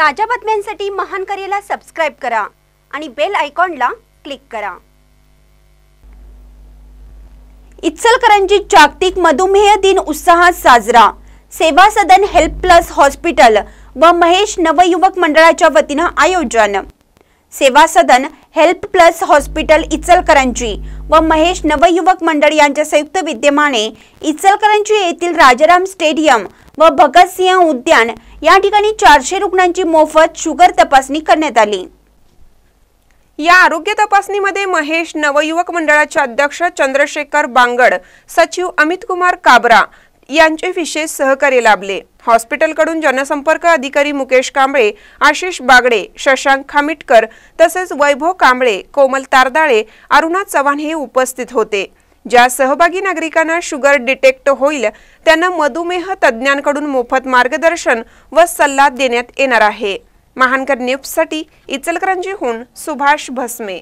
ताज्या बातम्यांसाठी महान करेला सबस्क्राईब करा आणि बेल आयकॉनला क्लिक करा इचलकरंजी जागतिक मधुमेह दिन उत्साहात साजरा सेवा सदन हेल्प प्लस हॉस्पिटल व महेश नवयुवक मंडळाच्या वतीनं आयोजन Seva Sadan help plus hospital Ichalkaranji व महेश नवयुवक मंडळ यांच्या संयुक्त विद्यमाने इचलकरंजी येथील राजाराम स्टेडियम व भगतसिंह उद्यान या ठिकाणी चारशे रुग्णांची मोफत शुगर तपासणी करण्यात आली या आरोग्य तपासणीमध्ये महेश नवयुवक मंडळाचे अध्यक्ष चंद्रशेखर बांगड सचिव अमित कुमार काबरा यांचे विशेष सहकार्य लाभले हॉस्पिटलकडून जनसंपर्क अधिकारी मुकेश कांबळे आशिष बागडे शशांक खामिटकर तसेच वैभव कांबळे कोमल तारदाळे अरुणा चव्हाण हे उपस्थित होते ज्या सहभागी नागरिकांना शुगर डिटेक्ट होईल त्यांना मधुमेह तज्ज्ञांकडून मोफत मार्गदर्शन व सल्ला देण्यात येणार आहे महानकर न्यूजसाठी इचलकरंजीहून सुभाष भस्मे